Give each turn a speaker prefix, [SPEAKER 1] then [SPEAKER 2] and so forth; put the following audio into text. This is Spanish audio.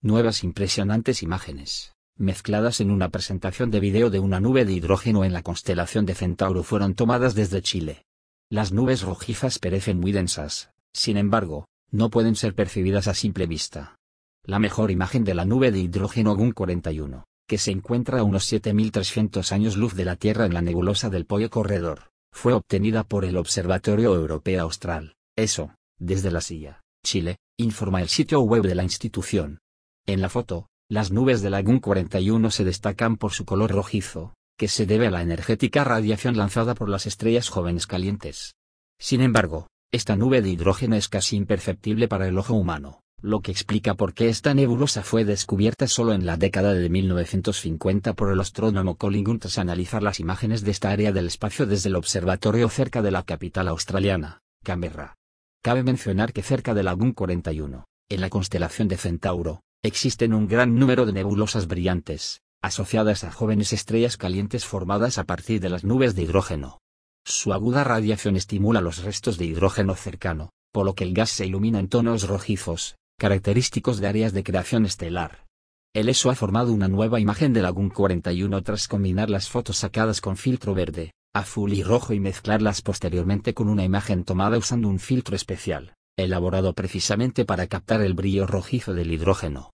[SPEAKER 1] Nuevas impresionantes imágenes, mezcladas en una presentación de video de una nube de hidrógeno en la constelación de Centauro fueron tomadas desde Chile. Las nubes rojizas parecen muy densas, sin embargo, no pueden ser percibidas a simple vista. La mejor imagen de la nube de hidrógeno GUN 41, que se encuentra a unos 7.300 años luz de la Tierra en la nebulosa del Pollo Corredor, fue obtenida por el Observatorio Europeo Austral, ESO, desde la silla, Chile, informa el sitio web de la institución. En la foto, las nubes de Lagoon 41 se destacan por su color rojizo, que se debe a la energética radiación lanzada por las estrellas jóvenes calientes. Sin embargo, esta nube de hidrógeno es casi imperceptible para el ojo humano, lo que explica por qué esta nebulosa fue descubierta solo en la década de 1950 por el astrónomo Colin tras analizar las imágenes de esta área del espacio desde el observatorio cerca de la capital australiana, Canberra. Cabe mencionar que cerca del Lagoon 41, en la constelación de Centauro, Existen un gran número de nebulosas brillantes, asociadas a jóvenes estrellas calientes formadas a partir de las nubes de hidrógeno. Su aguda radiación estimula los restos de hidrógeno cercano, por lo que el gas se ilumina en tonos rojizos, característicos de áreas de creación estelar. El ESO ha formado una nueva imagen del Lagoon 41 tras combinar las fotos sacadas con filtro verde, azul y rojo y mezclarlas posteriormente con una imagen tomada usando un filtro especial elaborado precisamente para captar el brillo rojizo del hidrógeno.